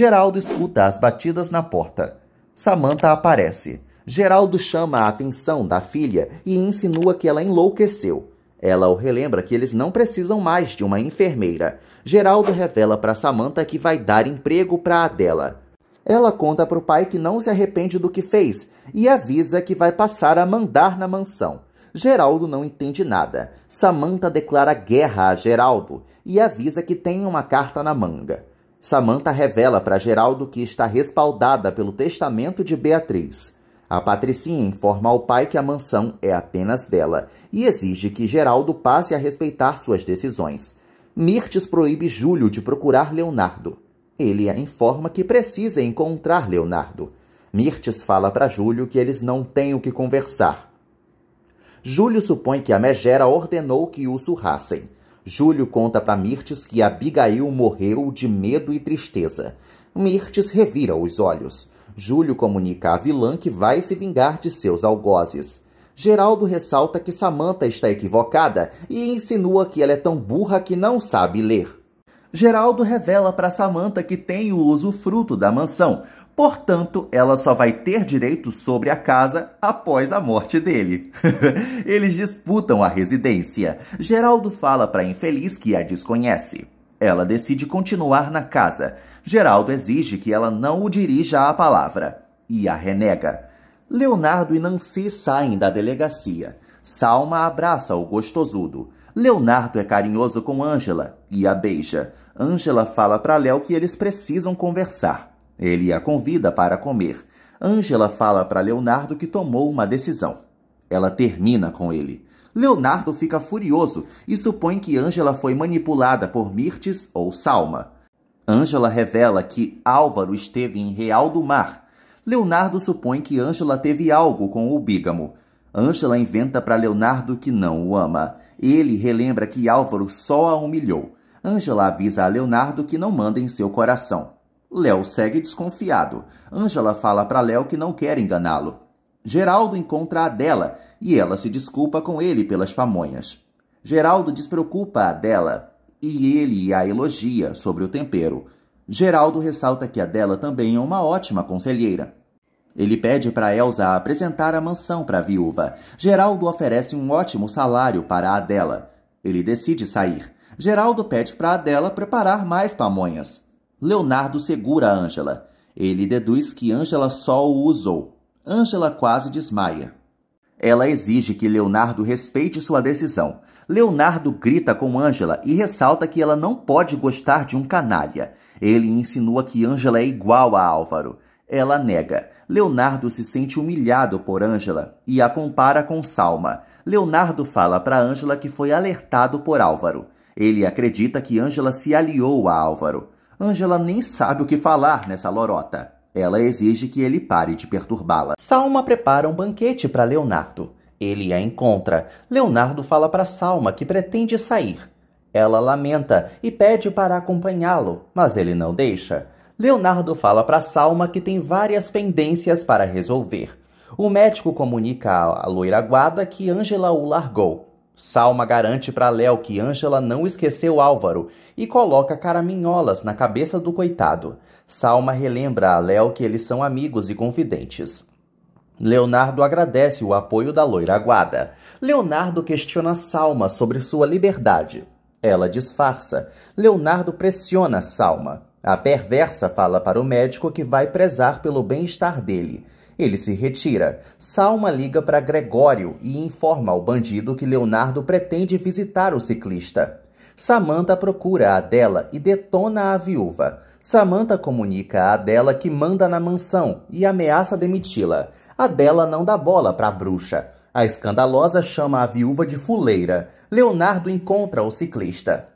Geraldo escuta as batidas na porta. Samantha aparece. Geraldo chama a atenção da filha e insinua que ela enlouqueceu. Ela o relembra que eles não precisam mais de uma enfermeira. Geraldo revela para Samantha que vai dar emprego para Adela. Ela conta para o pai que não se arrepende do que fez e avisa que vai passar a mandar na mansão. Geraldo não entende nada. Samantha declara guerra a Geraldo e avisa que tem uma carta na manga. Samantha revela para Geraldo que está respaldada pelo testamento de Beatriz. A Patricinha informa ao pai que a mansão é apenas dela e exige que Geraldo passe a respeitar suas decisões. Mirtes proíbe Júlio de procurar Leonardo. Ele a informa que precisa encontrar Leonardo. Mirtes fala para Júlio que eles não têm o que conversar. Júlio supõe que a Megera ordenou que o surrassem. Júlio conta para Mirtes que Abigail morreu de medo e tristeza. Mirtes revira os olhos. Júlio comunica à vilã que vai se vingar de seus algozes. Geraldo ressalta que Samantha está equivocada e insinua que ela é tão burra que não sabe ler. Geraldo revela para Samantha que tem o usufruto da mansão, Portanto, ela só vai ter direito sobre a casa após a morte dele. Eles disputam a residência. Geraldo fala para a infeliz que a desconhece. Ela decide continuar na casa. Geraldo exige que ela não o dirija a palavra e a renega. Leonardo e Nancy saem da delegacia. Salma abraça o gostosudo. Leonardo é carinhoso com Ângela e a beija. Ângela fala para Léo que eles precisam conversar. Ele a convida para comer. Angela fala para Leonardo que tomou uma decisão. Ela termina com ele. Leonardo fica furioso e supõe que Angela foi manipulada por Mirtes ou Salma. Angela revela que Álvaro esteve em Real do Mar. Leonardo supõe que Angela teve algo com o bígamo. Angela inventa para Leonardo que não o ama. Ele relembra que Álvaro só a humilhou. Angela avisa a Leonardo que não manda em seu coração. Léo segue desconfiado. Ângela fala para Léo que não quer enganá-lo. Geraldo encontra Adela e ela se desculpa com ele pelas pamonhas. Geraldo despreocupa Adela e ele a elogia sobre o tempero. Geraldo ressalta que Adela também é uma ótima conselheira. Ele pede para Elsa apresentar a mansão para a viúva. Geraldo oferece um ótimo salário para Adela. Ele decide sair. Geraldo pede para Adela preparar mais pamonhas. Leonardo segura Ângela. Ele deduz que Ângela só o usou. Ângela quase desmaia. Ela exige que Leonardo respeite sua decisão. Leonardo grita com Ângela e ressalta que ela não pode gostar de um canalha. Ele insinua que Ângela é igual a Álvaro. Ela nega. Leonardo se sente humilhado por Ângela e a compara com Salma. Leonardo fala para Ângela que foi alertado por Álvaro. Ele acredita que Ângela se aliou a Álvaro. Angela nem sabe o que falar nessa lorota. Ela exige que ele pare de perturbá-la. Salma prepara um banquete para Leonardo. Ele a encontra. Leonardo fala para Salma que pretende sair. Ela lamenta e pede para acompanhá-lo, mas ele não deixa. Leonardo fala para Salma que tem várias pendências para resolver. O médico comunica à loira guada que Angela o largou. Salma garante para Léo que Ângela não esqueceu Álvaro e coloca caraminholas na cabeça do coitado. Salma relembra a Léo que eles são amigos e confidentes. Leonardo agradece o apoio da loira Guada. Leonardo questiona Salma sobre sua liberdade. Ela disfarça. Leonardo pressiona Salma. A perversa fala para o médico que vai prezar pelo bem-estar dele. Ele se retira. Salma liga para Gregório e informa ao bandido que Leonardo pretende visitar o ciclista. Samantha procura a Adela e detona a viúva. Samantha comunica a Adela que manda na mansão e ameaça demiti-la. Adela não dá bola para a bruxa. A escandalosa chama a viúva de fuleira. Leonardo encontra o ciclista.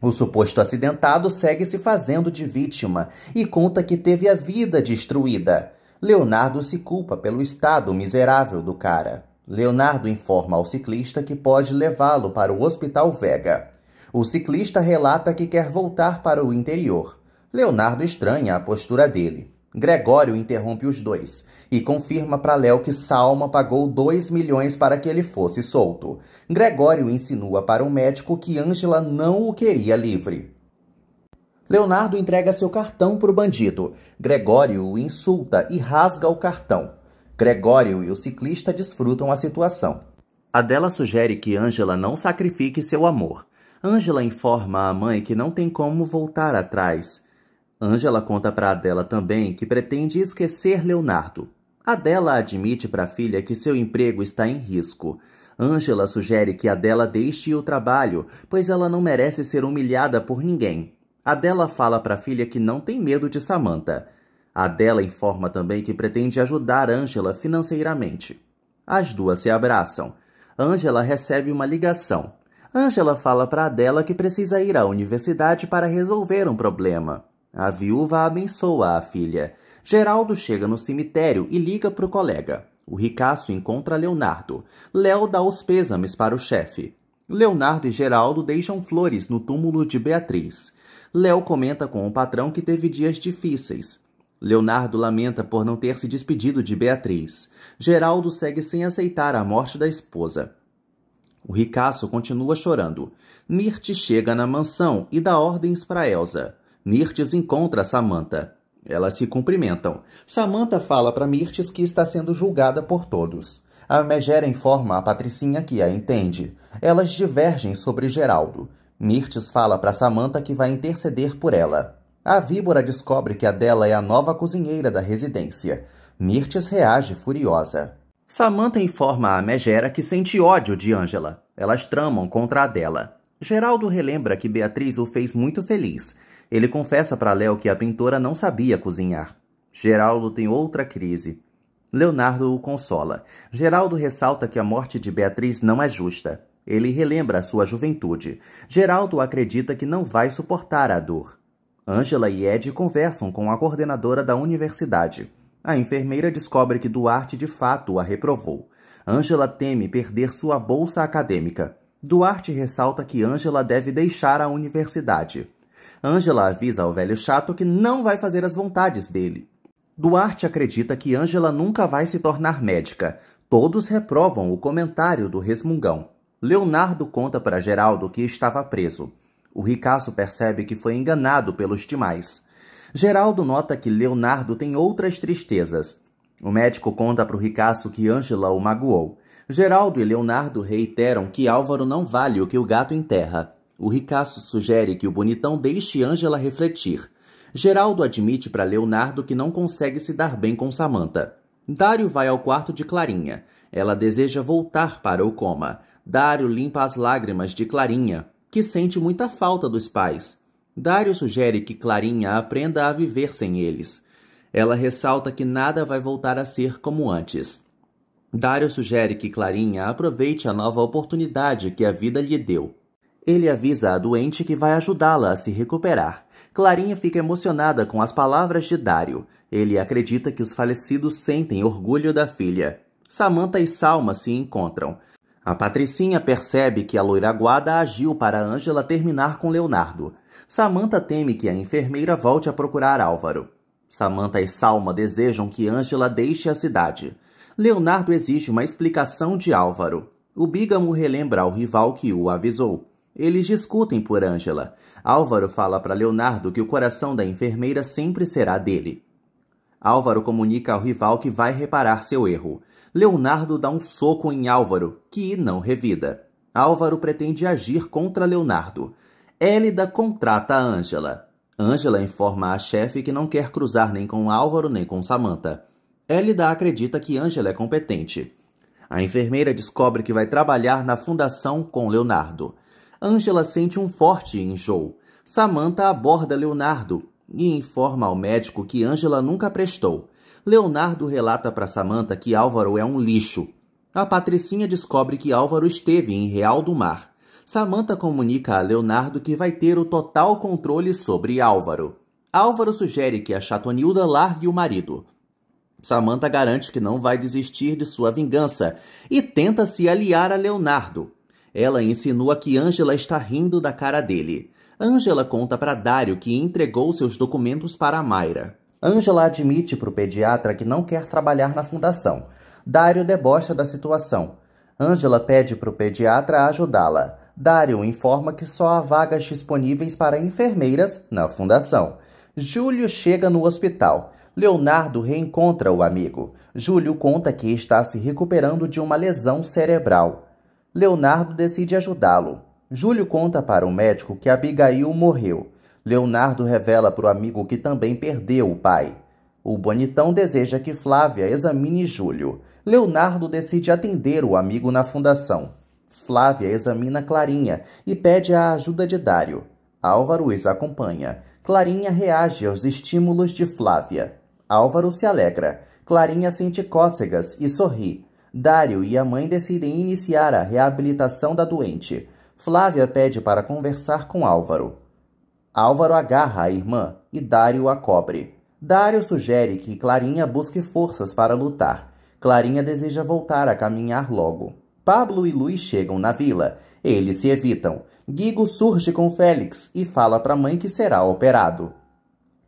O suposto acidentado segue se fazendo de vítima e conta que teve a vida destruída. Leonardo se culpa pelo estado miserável do cara. Leonardo informa ao ciclista que pode levá-lo para o Hospital Vega. O ciclista relata que quer voltar para o interior. Leonardo estranha a postura dele. Gregório interrompe os dois e confirma para Léo que Salma pagou 2 milhões para que ele fosse solto. Gregório insinua para o médico que Ângela não o queria livre. Leonardo entrega seu cartão para o bandido. Gregório o insulta e rasga o cartão. Gregório e o ciclista desfrutam a situação. Adela sugere que Ângela não sacrifique seu amor. Ângela informa a mãe que não tem como voltar atrás. Ângela conta para Adela também que pretende esquecer Leonardo. Adela admite para a filha que seu emprego está em risco. Ângela sugere que Adela deixe o trabalho, pois ela não merece ser humilhada por ninguém. Adela fala para a filha que não tem medo de Samantha. Adela informa também que pretende ajudar Angela financeiramente. As duas se abraçam. Angela recebe uma ligação. Angela fala para Adela que precisa ir à universidade para resolver um problema. A viúva abençoa a filha. Geraldo chega no cemitério e liga para o colega. O ricaço encontra Leonardo. Léo dá os pêsames para o chefe. Leonardo e Geraldo deixam flores no túmulo de Beatriz. Léo comenta com o patrão que teve dias difíceis. Leonardo lamenta por não ter se despedido de Beatriz. Geraldo segue sem aceitar a morte da esposa. O ricaço continua chorando. Mirte chega na mansão e dá ordens para Elsa. Mirtes encontra Samantha. Elas se cumprimentam. Samantha fala para Mirtes que está sendo julgada por todos. A Megera informa a Patricinha que a entende. Elas divergem sobre Geraldo. Mirtes fala para Samantha que vai interceder por ela. A víbora descobre que a Adela é a nova cozinheira da residência. Mirtes reage furiosa. Samantha informa a Megera que sente ódio de Angela. Elas tramam contra a Adela. Geraldo relembra que Beatriz o fez muito feliz. Ele confessa para Léo que a pintora não sabia cozinhar. Geraldo tem outra crise. Leonardo o consola. Geraldo ressalta que a morte de Beatriz não é justa. Ele relembra a sua juventude. Geraldo acredita que não vai suportar a dor. Ângela e Ed conversam com a coordenadora da universidade. A enfermeira descobre que Duarte de fato a reprovou. Ângela teme perder sua bolsa acadêmica. Duarte ressalta que Ângela deve deixar a universidade. Ângela avisa ao velho chato que não vai fazer as vontades dele. Duarte acredita que Ângela nunca vai se tornar médica. Todos reprovam o comentário do resmungão. Leonardo conta para Geraldo que estava preso. O ricaço percebe que foi enganado pelos demais. Geraldo nota que Leonardo tem outras tristezas. O médico conta para o ricaço que Ângela o magoou. Geraldo e Leonardo reiteram que Álvaro não vale o que o gato enterra. O ricaço sugere que o bonitão deixe Ângela refletir. Geraldo admite para Leonardo que não consegue se dar bem com Samantha. Dário vai ao quarto de Clarinha. Ela deseja voltar para o coma. Dário limpa as lágrimas de Clarinha, que sente muita falta dos pais. Dário sugere que Clarinha aprenda a viver sem eles. Ela ressalta que nada vai voltar a ser como antes. Dário sugere que Clarinha aproveite a nova oportunidade que a vida lhe deu. Ele avisa a doente que vai ajudá-la a se recuperar. Clarinha fica emocionada com as palavras de Dário. Ele acredita que os falecidos sentem orgulho da filha. Samantha e Salma se encontram. A Patricinha percebe que a loiraguada agiu para Angela terminar com Leonardo. Samantha teme que a enfermeira volte a procurar Álvaro. Samantha e Salma desejam que Angela deixe a cidade. Leonardo exige uma explicação de Álvaro. O bígamo relembra ao rival que o avisou. Eles discutem por Angela. Álvaro fala para Leonardo que o coração da enfermeira sempre será dele. Álvaro comunica ao rival que vai reparar seu erro. Leonardo dá um soco em Álvaro, que não revida. Álvaro pretende agir contra Leonardo. Elida contrata Ângela. Ângela informa a chefe que não quer cruzar nem com Álvaro nem com Samantha. Elida acredita que Ângela é competente. A enfermeira descobre que vai trabalhar na fundação com Leonardo. Ângela sente um forte enjoo. Samantha aborda Leonardo e informa ao médico que Ângela nunca prestou. Leonardo relata para Samantha que Álvaro é um lixo. A Patricinha descobre que Álvaro esteve em Real do Mar. Samantha comunica a Leonardo que vai ter o total controle sobre Álvaro. Álvaro sugere que a Chatonilda largue o marido. Samantha garante que não vai desistir de sua vingança e tenta se aliar a Leonardo. Ela insinua que Angela está rindo da cara dele. Angela conta para Dário que entregou seus documentos para Mayra. Ângela admite para o pediatra que não quer trabalhar na fundação. Dário debocha da situação. Ângela pede para o pediatra ajudá-la. Dário informa que só há vagas disponíveis para enfermeiras na fundação. Júlio chega no hospital. Leonardo reencontra o amigo. Júlio conta que está se recuperando de uma lesão cerebral. Leonardo decide ajudá-lo. Júlio conta para o médico que Abigail morreu. Leonardo revela para o amigo que também perdeu o pai. O bonitão deseja que Flávia examine Júlio. Leonardo decide atender o amigo na fundação. Flávia examina Clarinha e pede a ajuda de Dário. Álvaro os acompanha. Clarinha reage aos estímulos de Flávia. Álvaro se alegra. Clarinha sente cócegas e sorri. Dário e a mãe decidem iniciar a reabilitação da doente. Flávia pede para conversar com Álvaro. Álvaro agarra a irmã e Dário a cobre. Dário sugere que Clarinha busque forças para lutar. Clarinha deseja voltar a caminhar logo. Pablo e Luiz chegam na vila. Eles se evitam. Guigo surge com Félix e fala para a mãe que será operado.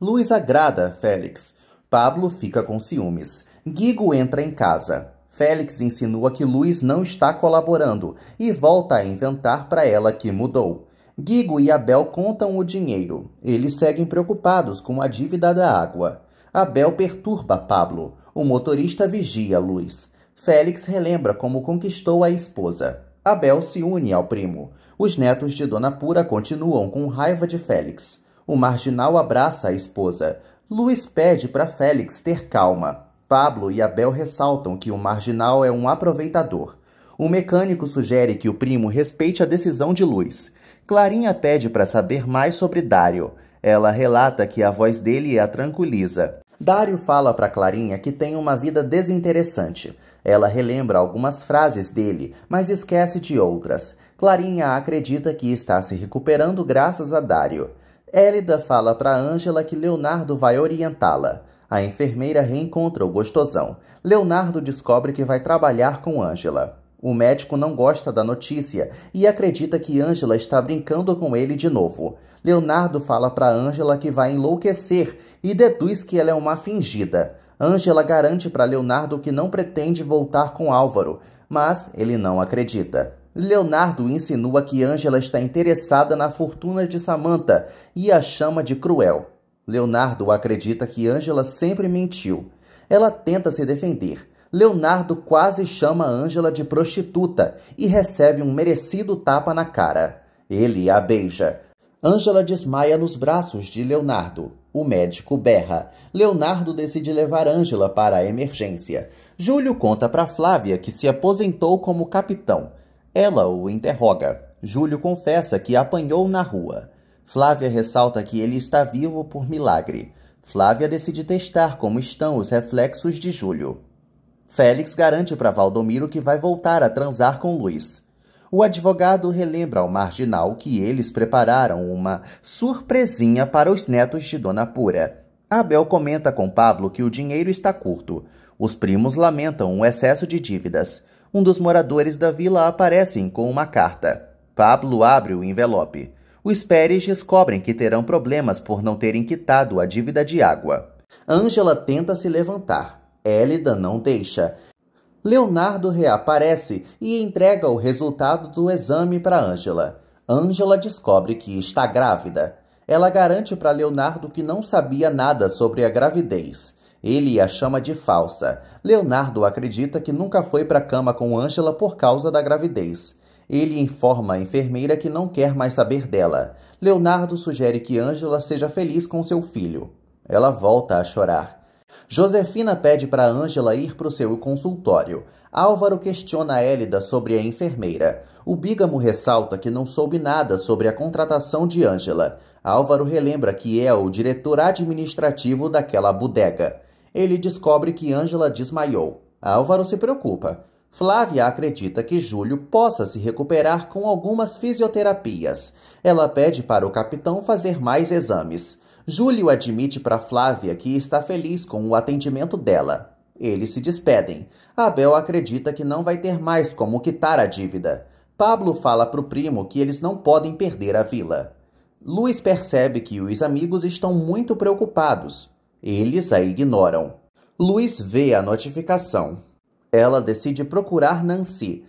Luiz agrada Félix. Pablo fica com ciúmes. Guigo entra em casa. Félix insinua que Luiz não está colaborando e volta a inventar para ela que mudou. Guigo e Abel contam o dinheiro. Eles seguem preocupados com a dívida da água. Abel perturba Pablo. O motorista vigia Luz. Félix relembra como conquistou a esposa. Abel se une ao primo. Os netos de Dona Pura continuam com raiva de Félix. O marginal abraça a esposa. Luiz pede para Félix ter calma. Pablo e Abel ressaltam que o marginal é um aproveitador. O mecânico sugere que o primo respeite a decisão de Luiz. Clarinha pede para saber mais sobre Dário. Ela relata que a voz dele a tranquiliza. Dário fala para Clarinha que tem uma vida desinteressante. Ela relembra algumas frases dele, mas esquece de outras. Clarinha acredita que está se recuperando graças a Dário. Elida fala para Ângela que Leonardo vai orientá-la. A enfermeira reencontra o gostosão. Leonardo descobre que vai trabalhar com Ângela. O médico não gosta da notícia e acredita que Angela está brincando com ele de novo. Leonardo fala para Angela que vai enlouquecer e deduz que ela é uma fingida. Angela garante para Leonardo que não pretende voltar com Álvaro, mas ele não acredita. Leonardo insinua que Angela está interessada na fortuna de Samantha e a chama de cruel. Leonardo acredita que Angela sempre mentiu. Ela tenta se defender, Leonardo quase chama Ângela de prostituta e recebe um merecido tapa na cara. Ele a beija. Ângela desmaia nos braços de Leonardo. O médico berra. Leonardo decide levar Ângela para a emergência. Júlio conta para Flávia que se aposentou como capitão. Ela o interroga. Júlio confessa que apanhou na rua. Flávia ressalta que ele está vivo por milagre. Flávia decide testar como estão os reflexos de Júlio. Félix garante para Valdomiro que vai voltar a transar com Luiz. O advogado relembra ao marginal que eles prepararam uma surpresinha para os netos de Dona Pura. Abel comenta com Pablo que o dinheiro está curto. Os primos lamentam o excesso de dívidas. Um dos moradores da vila aparece com uma carta. Pablo abre o envelope. Os Pérez descobrem que terão problemas por não terem quitado a dívida de água. Ângela tenta se levantar, Hélida não deixa. Leonardo reaparece e entrega o resultado do exame para Ângela. Ângela descobre que está grávida. Ela garante para Leonardo que não sabia nada sobre a gravidez. Ele a chama de falsa. Leonardo acredita que nunca foi para a cama com Ângela por causa da gravidez. Ele informa a enfermeira que não quer mais saber dela. Leonardo sugere que Ângela seja feliz com seu filho. Ela volta a chorar. Josefina pede para Ângela ir para o seu consultório. Álvaro questiona Hélida sobre a enfermeira. O Bígamo ressalta que não soube nada sobre a contratação de Ângela. Álvaro relembra que é o diretor administrativo daquela bodega. Ele descobre que Ângela desmaiou. Álvaro se preocupa. Flávia acredita que Júlio possa se recuperar com algumas fisioterapias. Ela pede para o capitão fazer mais exames. Júlio admite para Flávia que está feliz com o atendimento dela. Eles se despedem. Abel acredita que não vai ter mais como quitar a dívida. Pablo fala pro primo que eles não podem perder a vila. Luiz percebe que os amigos estão muito preocupados. Eles a ignoram. Luiz vê a notificação. Ela decide procurar Nancy.